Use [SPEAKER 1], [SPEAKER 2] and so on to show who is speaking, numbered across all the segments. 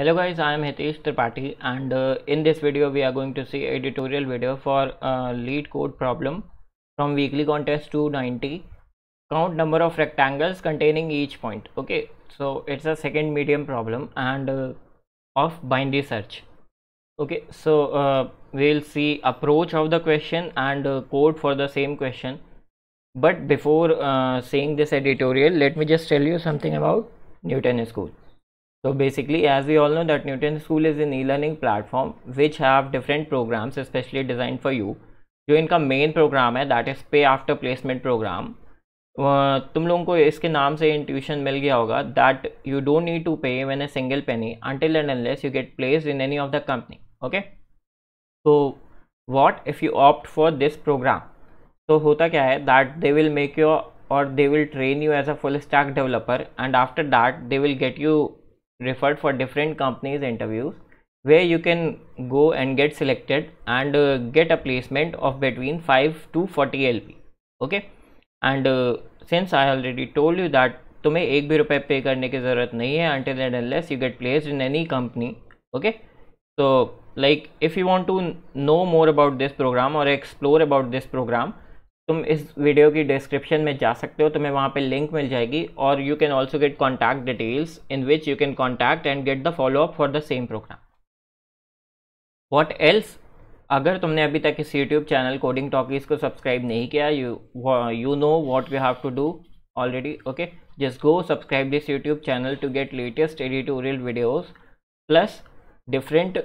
[SPEAKER 1] hello guys i am hitesh tripathi and uh, in this video we are going to see a video for uh, lead code problem from weekly contest 290 count number of rectangles containing each point okay so it's a second medium problem and uh, of binary search okay so uh, we'll see approach of the question and uh, code for the same question but before uh, seeing this editorial let me just tell you something about newton school so basically, as we all know that Newton School is an e-learning platform which have different programs especially designed for you. जो इनका main program है, that is pay after placement program. तुम लोगों को इसके नाम से intuition मिल गया होगा that you don't need to pay even a single penny until and unless you get placed in any of the company. Okay? So what if you opt for this program? So होता क्या है that they will make you or they will train you as a full stack developer and after that they will get you referred for different companies interviews where you can go and get selected and uh, get a placement of between 5 to 40 LP okay and uh, since I already told you that तुम्हें एक भी रुपए पे करने की ज़रूरत नहीं है until and unless you get placed in any company okay so like if you want to know more about this program or explore about this program तुम इस वीडियो की डिस्क्रिप्शन में जा सकते हो तुम्हें वहाँ पे लिंक मिल जाएगी और you can also get contact details in which you can contact and get the follow up for the same program what else अगर तुमने अभी तक इस यूट्यूब चैनल कोडिंग टॉकीज को सब्सक्राइब नहीं किया you you know what you have to do already okay just go subscribe this YouTube channel to get latest editorial videos plus different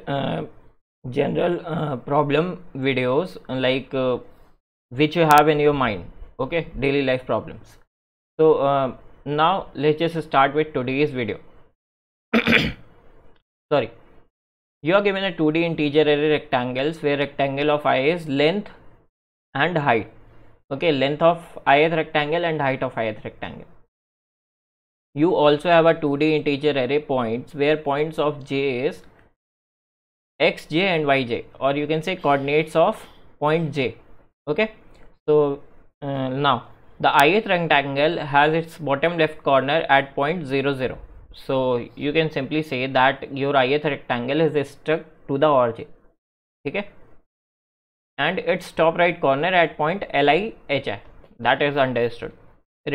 [SPEAKER 1] general problem videos like which you have in your mind okay daily life problems so uh, now let's just start with today's video sorry you are given a 2d integer array rectangles where rectangle of i is length and height okay length of ith rectangle and height of ith rectangle you also have a 2d integer array points where points of j is xj and yj or you can say coordinates of point j okay so uh, now the ith rectangle has its bottom left corner at point 0 0 so you can simply say that your ith rectangle is stuck to the origin okay and its top right corner at point L I that is understood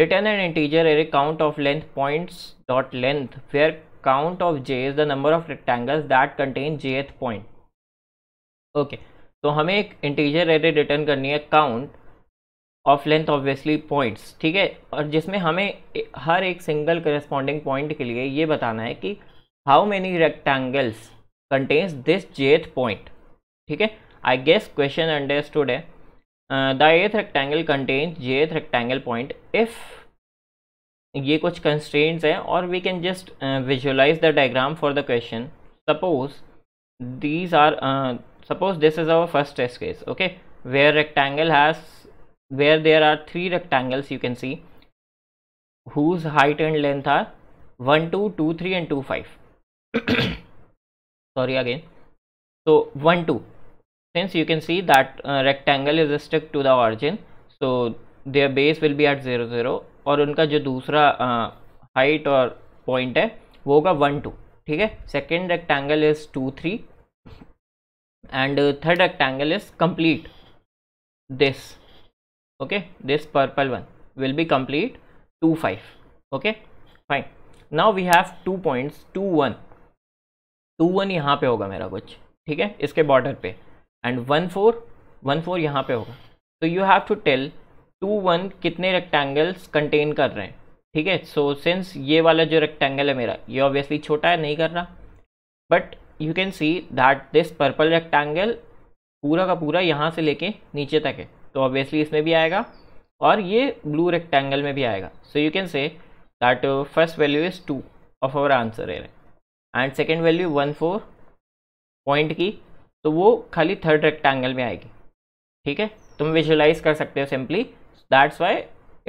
[SPEAKER 1] return an integer array count of length points dot length where count of j is the number of rectangles that contain jth point okay so हमें एक integer array return करनी count of length obviously points ठीक है और जिसमें हमें हर एक single corresponding point के लिए ये बताना है कि how many rectangles contains this jth point ठीक है आई गेस क्वेश्चन अंडरस्टूड है the ith rectangle contains jth rectangle point if ये कुछ कंस्ट्रेंट्स हैं और we can just visualise the diagram for the question suppose these are suppose this is our first test case okay where rectangle has where there are three rectangles you can see whose height and length are 1 2 2 3 and 2 5 sorry again so 1 2 since you can see that uh, rectangle is stuck to the origin so their base will be at 0 0 और उनका जो दूसरा height uh, और point है वो होगा one two. ठीक है second rectangle is two, three, and third rectangle is complete this okay this purple one will be complete 2 5 okay fine now we have two points 2 1 2 1 यहाँ पे होगा मेरा कुछ ठीक है इसके बॉर्डर पे एंड 1 4 1 4 यहाँ पे होगा तो यू हैव टू टेल 2 1 कितने रेक्टेंगल्स कंटेन कर रहे हैं ठीक है सो सिंस ये वाला जो रेक्टेंगल है मेरा ये ऑब्वियसली छोटा है नहीं कर रहा but you can see that this purple rectangle पूरा का पूरा यहाँ से लेके नीचे तक है तो ऑब्वियसली इसमें भी आएगा और ये ब्लू रेक्टेंगल में भी आएगा so you can say that first value is two of our answer array and second value one four point की तो वो खाली थर्ड रेक्टेंगल में आएगी ठीक है तुम विजुअलाइज कर सकते हो simply that's why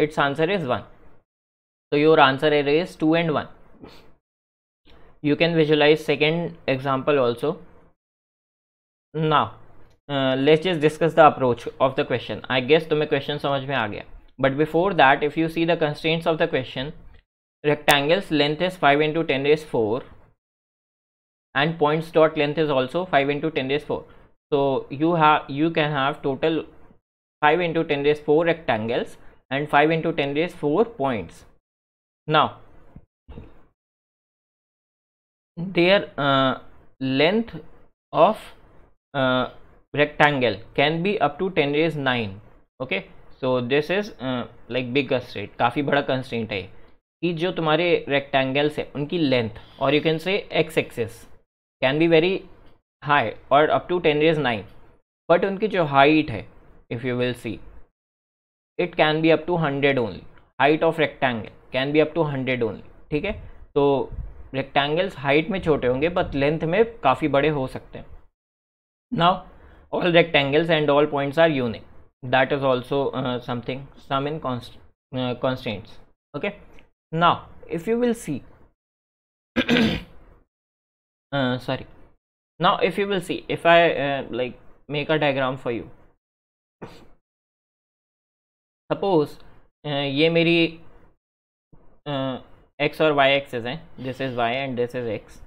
[SPEAKER 1] it's answer is one तो your answer array is two and one you can visualise second example also now Uh, let's just discuss the approach of the question i guess tumhe question samajh mein aa gaya but before that if you see the constraints of the question rectangles length is 5 into 10 is 4 and points dot length is also 5 into 10 is 4 so you have you can have total 5 into 10 is 4 rectangles and 5 into 10 is 4 points now their uh, length of uh, rectangle can be up to 10 raise 9 okay so this is uh, like big constraint काफ़ी बड़ा constraint है कि जो तुम्हारे rectangles है उनकी length और you can say x axis can be very high or up to 10 raise 9 but उनकी जो height है if you will see it can be up to 100 only height of rectangle can be up to 100 only ठीक है तो rectangles height में छोटे होंगे but length में काफ़ी बड़े हो सकते हैं now all rectangles and all points are unique that is also uh, something sum in const uh, constraints okay now if you will see uh, sorry now if you will see if i uh, like make a diagram for you suppose ये uh, मेरी uh, x or y axis है this is y and this is x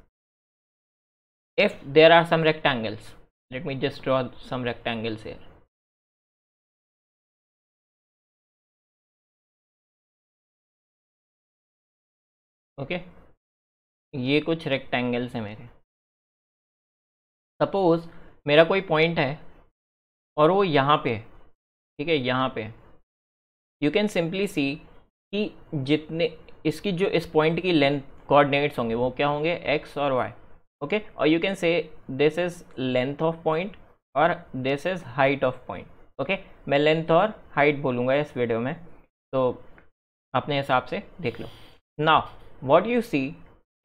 [SPEAKER 1] if there are some rectangles let me just draw some rectangles here okay okay? ये कुछ rectangles हैं मेरे suppose मेरा कोई point है और वो यहाँ पे ठीक है यहाँ पे यू कैन सिंपली सी कि जितने इसकी जो इस पॉइंट की लेंथ कोऑर्डिनेट्स होंगे वो क्या होंगे एक्स और वाई ओके और you can say this is length of point और this is height of point okay मैं लेंथ और हाइट बोलूँगा इस वीडियो में तो अपने हिसाब से देख लो now what you see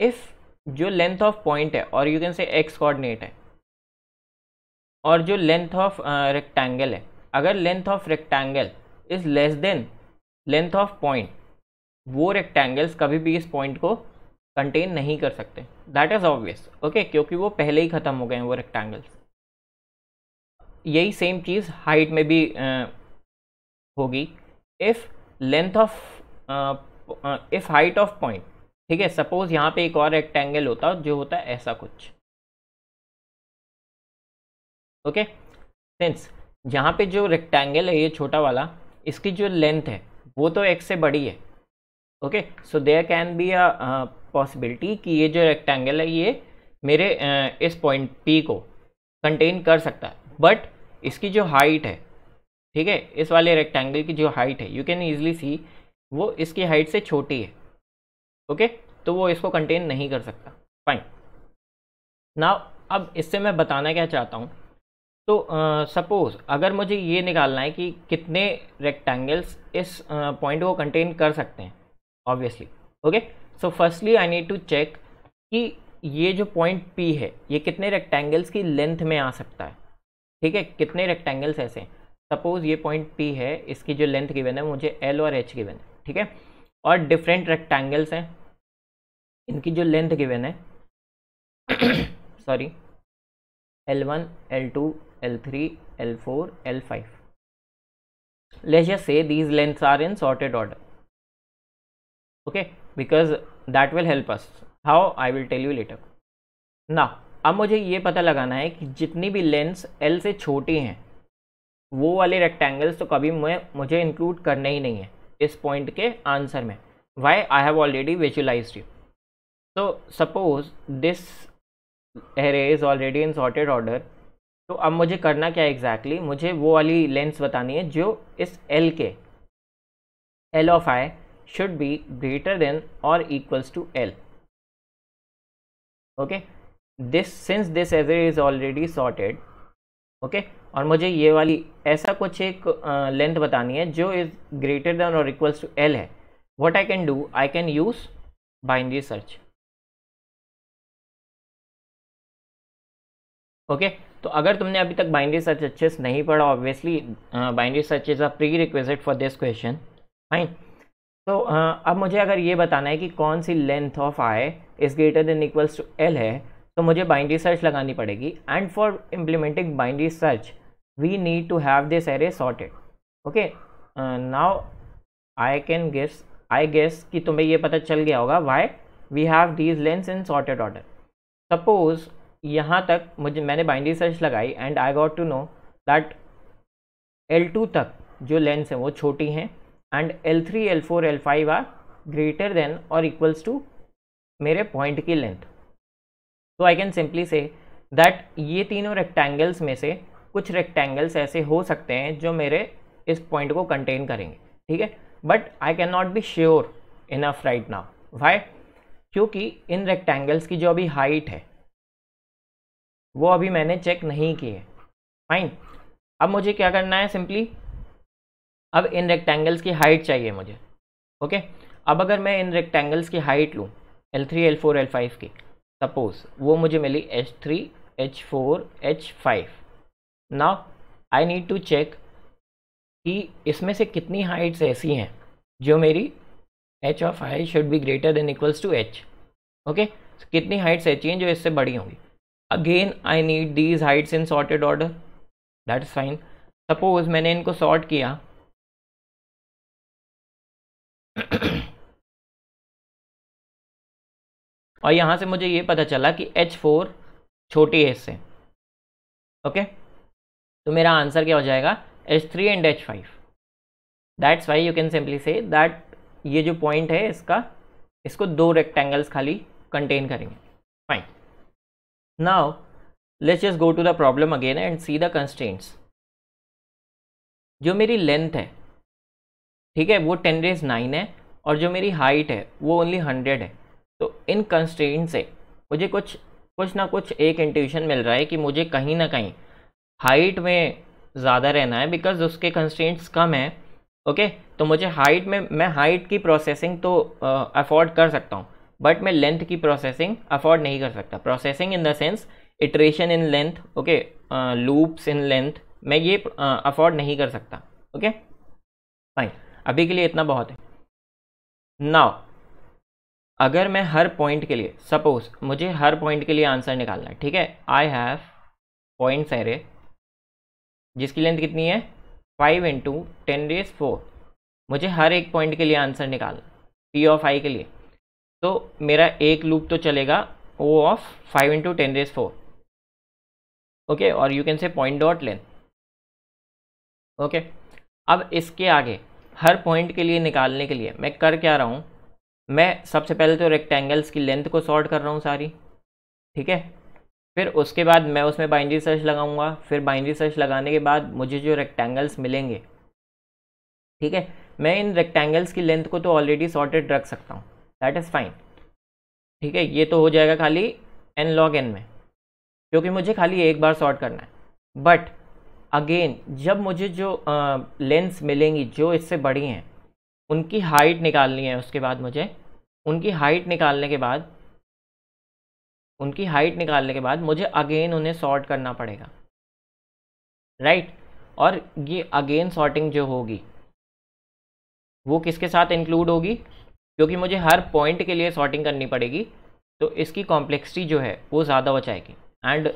[SPEAKER 1] if जो लेंथ ऑफ पॉइंट है और you can say x coordinate है और जो लेंथ ऑफ रेक्टेंगल है अगर length of rectangle is less than length of point वो रेक्टेंगल्स कभी भी इस पॉइंट को कंटेन नहीं कर सकते दैट इज़ ऑब्वियस ओके क्योंकि वो पहले ही ख़त्म हो गए हैं वो रेक्टेंगल्स यही सेम चीज़ हाइट में भी uh, होगी if length of if height of point ठीक है सपोज़ यहाँ पे एक और रेक्टेंगल होता जो होता है ऐसा कुछ ओके सिंस यहाँ पे जो रेक्टेंगल है ये छोटा वाला इसकी जो लेंथ है वो तो एक्स से बड़ी है okay so there can be a possibility कि ये जो रेक्टेंगल है ये मेरे इस पॉइंट पी को कंटेन कर सकता है बट इसकी जो हाइट है ठीक है इस वाले रेक्टेंगल की जो हाइट है यू कैन ईजिली सी वो इसकी हाइट से छोटी है ओके तो वो इसको कंटेन नहीं कर सकता फाइन ना अब इससे मैं बताना क्या चाहता हूँ तो सपोज़ uh, अगर मुझे ये निकालना है कि कितने रेक्टेंगल्स इस पॉइंट uh, को कंटेन कर सकते हैं obviously okay okay? So firstly I need to check कि ये जो पॉइंट पी है ये कितने रेक्टेंगल्स की लेंथ में आ सकता है ठीक है कितने रेक्टेंगल्स ऐसे हैं सपोज ये पॉइंट पी है इसकी जो लेंथ गिवन है मुझे एल और एच गिवन है ठीक है और डिफरेंट रेक्टेंगल्स हैं इनकी जो लेंथ गिवन है sorry L one L two L three L four L five let's just say these lengths are in sorted order okay because that will help us how I will tell you later ना अब मुझे ये पता लगाना है कि जितनी भी लेंस एल से छोटी हैं वो वाले रेक्टेंगल्स तो कभी मैं मुझे इंक्लूड करने ही नहीं है इस पॉइंट के आंसर में why I have already visualise you तो suppose this array is already in sorted order तो अब मुझे करना क्या एग्जैक्टली exactly? मुझे वो वाली लेंस बतानी है जो इस एल के L of I should be greater than or equals to L. Okay, this since this array is already sorted. Okay, और मुझे ये वाली ऐसा कुछ एक लेंथ बतानी है जो इज ग्रेटर देन और इक्वल्स टू एल है what I can do I can use binary search okay तो अगर तुमने अभी तक बाइनरी सर्च अच्छे से नहीं पढ़ा obviously binary search is a prerequisite for this question fine तो अब मुझे अगर ये बताना है कि कौन सी length of I is greater than equals to L है तो मुझे बाइंड्री सर्च लगानी पड़ेगी and for implementing binary search we need to have this array sorted okay now I can guess I guess कि तुम्हें ये पता चल गया होगा why we have these lengths in sorted order suppose यहाँ तक मुझे मैंने बाइंड्री सर्च लगाई and I got to know that L two तक जो लेंस हैं वो छोटी हैं and L3, L4, L5 are greater than और इक्वल्स टू मेरे पॉइंट की लेंथ तो I can simply say that ये तीनों रेक्टेंगल्स में से कुछ रेक्टेंगल्स ऐसे हो सकते हैं जो मेरे इस पॉइंट को कंटेन करेंगे ठीक है but I can not be sure enough right now why क्योंकि इन रेक्टेंगल्स की जो अभी हाइट है वो अभी मैंने चेक नहीं की है फाइन अब मुझे क्या करना है सिंपली अब इन रेक्टेंगल्स की हाइट चाहिए मुझे ओके अब अगर मैं इन रेक्टेंगल्स की हाइट लूँ L three L four L five की सपोज वो मुझे मिली H three H four H five ना आई नीड टू चेक कि इसमें से कितनी हाइट्स ऐसी हैं जो मेरी H of I should be greater than equals to H okay कितनी हाइट्स ऐसी हैं जो इससे बड़ी होंगी again I need these heights in sorted order that is fine suppose मैंने इनको सॉर्ट किया और यहां से मुझे ये पता चला कि एच फोर छोटी है इससे ओके तो मेरा आंसर क्या हो जाएगा H three and H five that's why you can simply say that ये जो पॉइंट है इसका इसको दो रेक्टेंगल्स खाली कंटेन करेंगे fine now let's just go to the problem again and see the constraints जो मेरी लेंथ है ठीक है वो टेन रेज नाइन है और जो मेरी हाइट है वो ओनली हंड्रेड है तो इन कंस्टेंट से मुझे कुछ कुछ ना कुछ एक इंट्यूशन मिल रहा है कि मुझे कहीं ना कहीं हाइट में ज़्यादा रहना है बिकॉज उसके कंस्टेंट्स कम हैं ओके तो मुझे हाइट में मैं हाइट की प्रोसेसिंग तो अफोर्ड कर सकता हूँ बट मैं लेंथ की प्रोसेसिंग अफोर्ड नहीं कर सकता processing in the sense iteration in length okay loops in length मैं ये अफोर्ड नहीं कर सकता ओके okay? फाइन अभी के लिए इतना बहुत है नाउ अगर मैं हर पॉइंट के लिए सपोज मुझे हर पॉइंट के लिए आंसर निकालना है ठीक है आई हैव पॉइंट्स एरे जिसकी लेंथ कितनी है five into ten raise four मुझे हर एक पॉइंट के लिए आंसर निकालना पी ऑफ आई के लिए तो मेरा एक लूप तो चलेगा O of five into ten raise four okay और you can say point dot length okay अब इसके आगे हर पॉइंट के लिए निकालने के लिए मैं कर क्या रहा हूँ मैं सबसे पहले तो रेक्टेंगल्स की लेंथ को सॉर्ट कर रहा हूँ सारी ठीक है फिर उसके बाद मैं उसमें बाइंड्री सर्च लगाऊंगा फिर बाइंड्री सर्च लगाने के बाद मुझे जो रेक्टेंगल्स मिलेंगे ठीक है मैं इन रेक्टेंगल्स की लेंथ को तो ऑलरेडी सॉर्टेड रख सकता हूँ दैट इज़ फाइन ठीक है ये तो हो जाएगा खाली एन लॉग एन में क्योंकि मुझे खाली एक बार सॉर्ट करना है बट अगेन जब मुझे जो लेंस मिलेंगी जो इससे बड़ी हैं उनकी हाइट निकालनी है उसके बाद मुझे उनकी हाइट निकालने के बाद उनकी हाइट निकालने के बाद मुझे अगेन उन्हें सॉर्ट करना पड़ेगा राइट right? और ये अगेन सॉर्टिंग जो होगी वो किसके साथ इंक्लूड होगी क्योंकि मुझे हर पॉइंट के लिए सॉर्टिंग करनी पड़ेगी तो इसकी कॉम्प्लेक्सिटी जो है वो ज़्यादा हो जाएगी एंड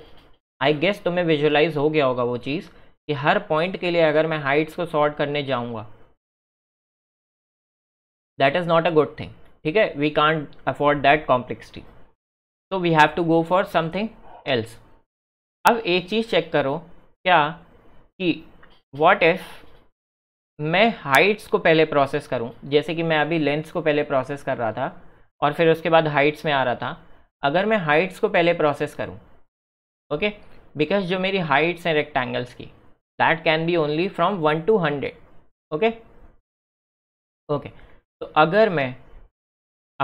[SPEAKER 1] आई गेस तुम्हें विजुअलाइज हो गया होगा वो चीज़ कि हर पॉइंट के लिए अगर मैं हाइट्स को सॉर्ट करने जाऊँगा that is not a good thing ठीक है we can't afford that complexity तो we have to go for something else अब एक चीज़ चेक करो क्या कि वॉट इफ़ मैं हाइट्स को पहले प्रोसेस करूं जैसे कि मैं अभी लेंथ्स को पहले प्रोसेस कर रहा था और फिर उसके बाद हाइट्स में आ रहा था अगर मैं हाइट्स को पहले प्रोसेस करूं ओके okay? बिकॉज जो मेरी हाइट्स हैं रेक्टेंगल्स की that can be only from one to hundred okay okay तो अगर मैं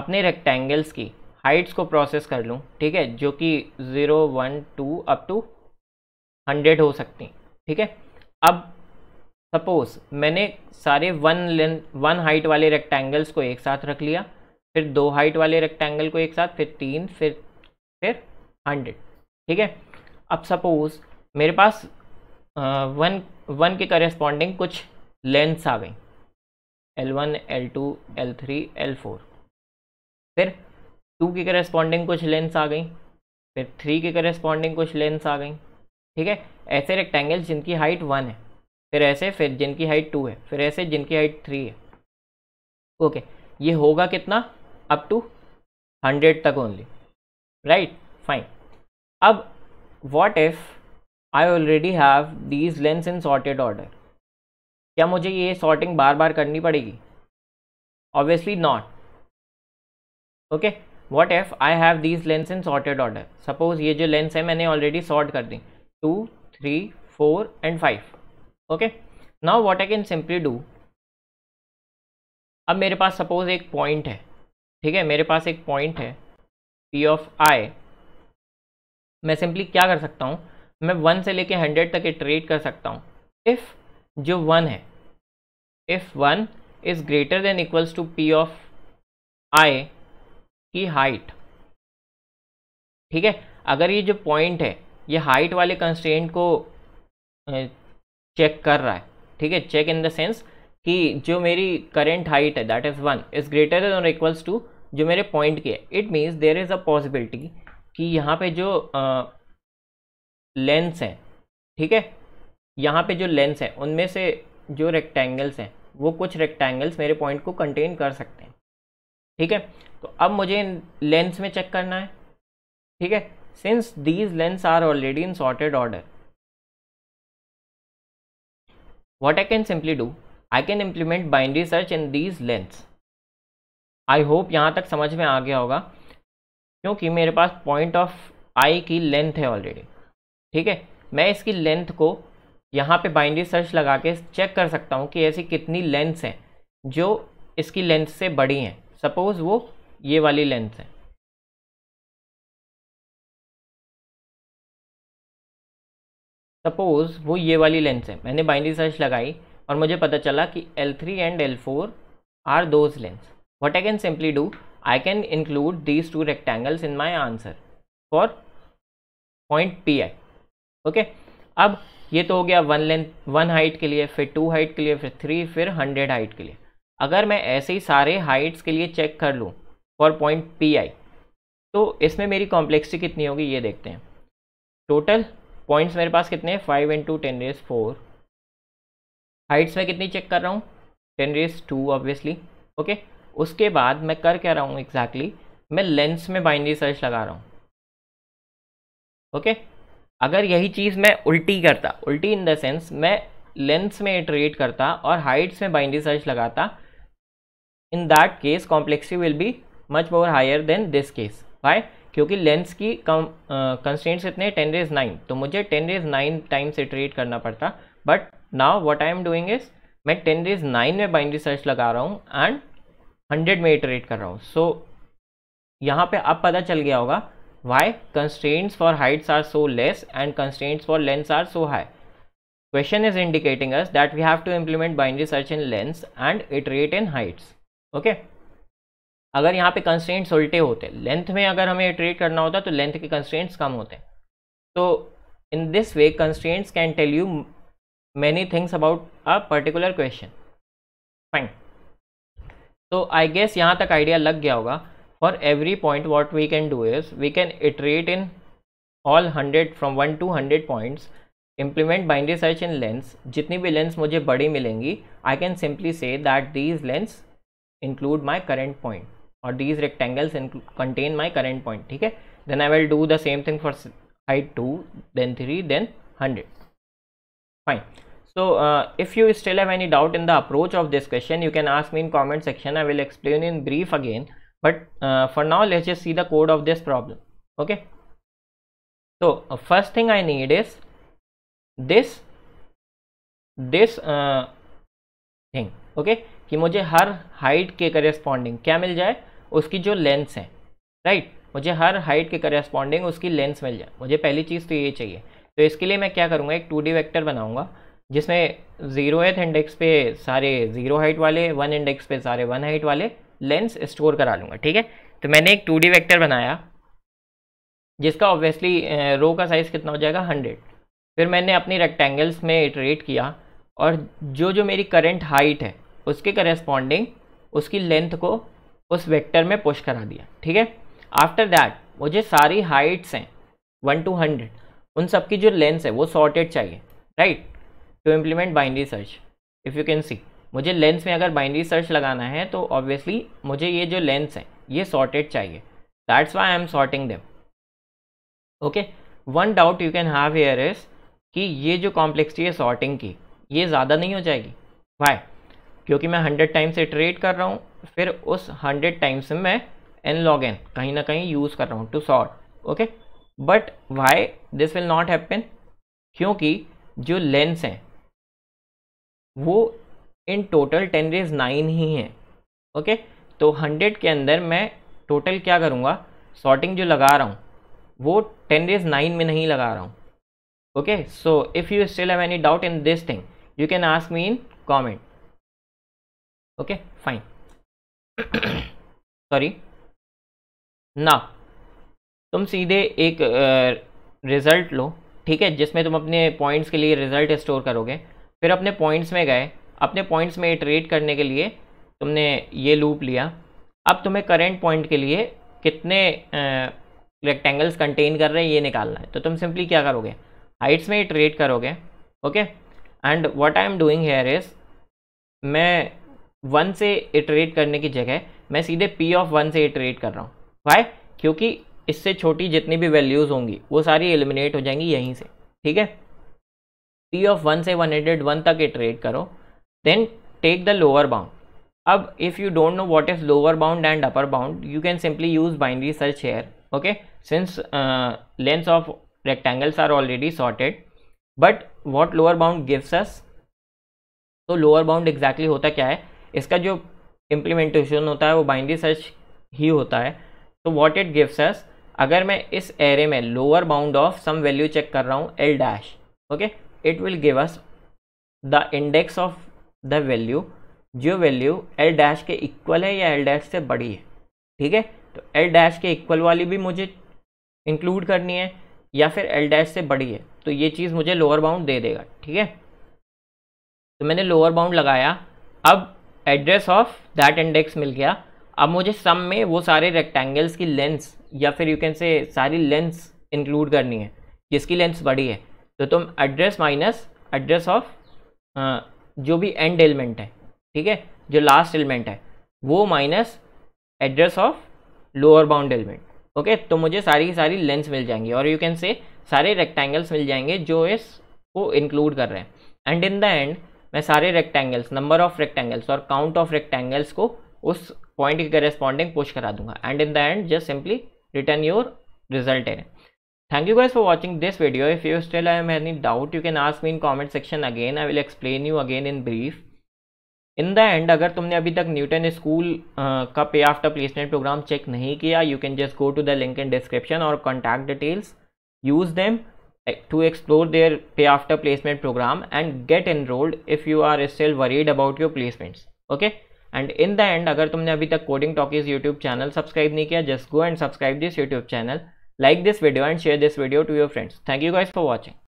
[SPEAKER 1] अपने रेक्टेंगल्स की हाइट्स को प्रोसेस कर लूँ ठीक है जो कि zero one two up to hundred हो सकती हैं ठीक है अब सपोज़ मैंने सारे वन लेंथ वन हाइट वाले रेक्टेंगल्स को एक साथ रख लिया फिर दो हाइट वाले रेक्टेंगल को एक साथ फिर तीन फिर फिर हंड्रेड ठीक है अब सपोज़ मेरे पास वन वन के करेस्पॉन्डिंग कुछ लेंथ्स आ गई L one L two L three L four फिर टू के करेस्पॉन्डिंग कुछ लेंथ्स आ गई फिर थ्री के करेस्पॉन्डिंग कुछ लेंथ्स आ गई ठीक है ऐसे रेक्टेंगल जिनकी हाइट वन है फिर ऐसे फिर जिनकी हाइट टू है फिर ऐसे जिनकी हाइट थ्री है ओके ये होगा कितना अप टू हंड्रेड तक ओनली राइट फाइन अब what if I already have these lengths in sorted order क्या मुझे ये सॉर्टिंग बार बार करनी पड़ेगी obviously not okay what if I have these lengths in sorted order suppose ये जो लेंस है मैंने ऑलरेडी सॉर्ट कर दी two three four and five okay now what I can simply do अब मेरे पास सपोज एक पॉइंट है ठीक है मेरे पास एक पॉइंट है पी ऑफ आई मैं सिंपली क्या कर सकता हूँ मैं वन से लेके हंड्रेड तक ट्रेड कर सकता हूँ इफ़ जो वन है if one is greater than equals to P of I की हाइट ठीक है अगर ये जो पॉइंट है ये हाइट वाले कंस्टेंट को चेक कर रहा है ठीक है चेक इन द सेंस कि जो मेरी करेंट हाइट है that is one is greater than और इक्वल्स टू जो मेरे पॉइंट की है it means there is a possibility कि यहाँ पे जो uh, लेंस हैं ठीक है यहाँ पे जो लेंस हैं उनमें से जो रेक्टेंगल्स हैं वो कुछ रेक्टेंगल्स मेरे पॉइंट को कंटेन कर सकते हैं ठीक है तो अब मुझे लेंस में चेक करना है ठीक है since these lengths are already in sorted order what I can simply do I can implement binary search in these lengths I hope यहाँ तक समझ में आ गया होगा क्योंकि मेरे पास पॉइंट ऑफ आई की लेंथ है ऑलरेडी ठीक है मैं इसकी लेंथ को यहाँ पे बाइंड्री सर्च लगा के चेक कर सकता हूँ कि ऐसी कितनी लेंथ्स हैं जो इसकी लेंथ से बड़ी हैं सपोज़ वो ये वाली लेंथ है सपोज़ वो ये वाली लेंथ है मैंने बाइंड्री सर्च लगाई और मुझे पता चला कि L3 and L4 are those what I can simply do I can include these two rectangles in my answer for point P I okay अब ये तो हो गया वन लेंथ वन हाइट के लिए फिर टू हाइट के लिए फिर थ्री फिर हंड्रेड हाइट के लिए अगर मैं ऐसे ही सारे हाइट्स के लिए चेक कर लूँ फॉर पॉइंट पी आई तो इसमें मेरी कॉम्प्लेक्सिटी कितनी होगी ये देखते हैं टोटल पॉइंट्स मेरे पास कितने हैं five into ten raise four heights में कितनी चेक कर रहा हूँ ten raise two obviously okay उसके बाद मैं कर क्या रहा हूँ एग्जैक्टली exactly? मैं लेंस में बाइनरी सर्च लगा रहा हूँ ओके okay? अगर यही चीज़ मैं उल्टी करता उल्टी इन द सेंस मैं लेंथ्स में इटरेट करता और हाइट्स में बाइंडी सर्च लगाता in that case complexity will be much more higher than this case why क्योंकि लेंस की कंस्टेंट्स इतने टेन रेज नाइन तो मुझे ten raise nine times iterate करना पड़ता but now what I am doing is मैं ten raise nine में binary search लगा रहा हूँ एंड हंड्रेड में इटरेट कर रहा हूँ सो so, यहाँ पे अब पता चल गया होगा why constraints for heights are so less and constraints for lengths are so high question is indicating us that we have to implement binary search in lengths and iterate in heights okay अगर यहाँ पे constraints उल्टे होते length में अगर हमें iterate करना होता तो लेंथ के कंस्ट्रेंट्स कम होते तो in this way constraints can tell you many things about a particular question fine तो आई गेस यहाँ तक आइडिया लग गया होगा for every point what we can do is we can iterate in all 100 from 1 to 100 points implement binary search in lens jitni bhi lens mujhe badi milengi i can simply say that these lens include my current point or these rectangles contain my current point Okay? then i will do the same thing for height 2 then 3 then 100 fine so uh, if you still have any doubt in the approach of this question you can ask me in comment section i will explain in brief again but uh, for now let's just see the code of this problem okay so uh, first thing i need is this this uh, thing okay okay? कि मुझे हर height के corresponding क्या मिल जाए उसकी जो lengths है right right? मुझे हर हाइट के करेस्पॉन्डिंग उसकी लेंस मिल जाए मुझे पहली चीज़ तो ये चाहिए तो इसके लिए मैं क्या करूँगा एक टू डी वैक्टर बनाऊँगा जिसमें ज़ीरो एथ इंडेक्स पे सारे ज़ीरो हाइट वाले वन इंडेक्स पे सारे वन हाइट वाले लेंस स्टोर करा लूँगा ठीक है तो मैंने एक टू डी वैक्टर बनाया जिसका ऑब्वियसली रो का साइज़ कितना हो जाएगा हंड्रेड फिर मैंने अपनी रेक्टेंगल्स में इटरेट किया और जो जो मेरी करंट हाइट है उसके करेस्पॉन्डिंग उसकी लेंथ को उस वेक्टर में पुश करा दिया ठीक है आफ्टर दैट मुझे सारी हाइट्स हैं वन टू हंड्रेड उन सब की जो लेंथ है वो सॉर्टेड चाहिए right to implement binary search if you can see मुझे लेंस में अगर बाइनरी सर्च लगाना है तो ऑब्वियसली मुझे ये जो लेंस है ये सॉर्टेड चाहिए that's why I am sorting them okay one doubt you can have here is कि ये जो कॉम्प्लेक्सिटी है सॉर्टिंग की ये ज़्यादा नहीं हो जाएगी वाई क्योंकि मैं हंड्रेड टाइम्स इटरेट कर रहा हूँ फिर उस हंड्रेड टाइम्स में मैं एन लॉग एन कहीं ना कहीं यूज़ कर रहा हूँ to sort okay but why this will not happen क्योंकि जो लेंस हैं वो in total ten raise nine ही हैं ओके तो हंड्रेड के अंदर मैं टोटल क्या करूँगा सॉर्टिंग जो लगा रहा हूँ वो टेन रेज नाइन में नहीं लगा रहा हूँ okay so if you still have any doubt in this thing you can ask me in comment okay fine sorry ना तुम सीधे एक रिज़ल्ट लो ठीक है जिसमें तुम अपने पॉइंट्स के लिए रिज़ल्ट स्टोर करोगे फिर अपने पॉइंट्स में गए अपने पॉइंट्स में इटरेट करने के लिए तुमने ये लूप लिया अब तुम्हें करेंट पॉइंट के लिए कितने रेक्टेंगल्स कंटेन कर रहे हैं ये निकालना है तो तुम सिंपली क्या करोगे हाइट्स में इटरेट करोगे okay and what I am doing here is मैं वन से इटरेट करने की जगह मैं सीधे पी ऑफ वन से इटरेट कर रहा हूँ वाई क्योंकि इससे छोटी जितनी भी वैल्यूज़ होंगी वो सारी एलिमिनेट हो जाएंगी यहीं से ठीक है पी ऑफ वन से वन हंड्रेड वन तक इटरेट करो then take the lower bound अब if you don't know what is lower bound and upper bound you can simply use binary search here okay since uh, lengths of rectangles are already sorted but what lower bound gives us तो lower bound exactly होता क्या है इसका जो implementation होता है वो binary search ही होता है तो व्हाट इट गिव्स अस अगर मैं इस एरे में lower bound of some value check कर रहा हूँ L dash okay it will give us the index of the value जो वैल्यू एल डैश के इक्वल है या एल डैश से बड़ी है ठीक है तो एल डैश के इक्वल वाली भी मुझे इंक्लूड करनी है या फिर एल डैश से बड़ी है तो ये चीज़ मुझे लोअर बाउंड दे देगा ठीक है तो मैंने लोअर बाउंड लगाया अब एड्रेस ऑफ दैट इंडेक्स मिल गया अब मुझे सम में वो सारे रेक्टेंगल्स की लेंस या फिर यू कैन से सारी लेंस इंक्लूड करनी है जिसकी लेंस बड़ी है तो तुम एड्रेस माइनस एड्रेस ऑफ जो भी एंड एलिमेंट है ठीक है जो लास्ट एलिमेंट है वो minus address of lower bound element okay तो मुझे सारी की सारी लेंस मिल जाएंगी और यू कैन से सारे रेक्टेंगल्स मिल जाएंगे जो इस को इंक्लूड कर रहे हैं एंड इन द एंड मैं सारे रेक्टेंगल्स नंबर ऑफ रेक्टेंगल्स और काउंट ऑफ रेक्टेंगल्स को उस पॉइंट के करेस्पॉन्डिंग पुश करा दूंगा and in the end just simply return your result and Thank you guys for watching this video. If you still have any doubt, you can ask me in comment section again. I will explain you again in brief. In the end, अगर तुमने newton school Newton school का पे after placement programme check नहीं किया you can just go to the link in description और contact details eh, to explore their pay after placement program and get enrolled if you are still worried about your placements okay and in the end अगर तुमने अभी तक coding talkies youtube channel subscribe नहीं just go and subscribe this youtube channel like this video and share this video to your friends thank you guys for watching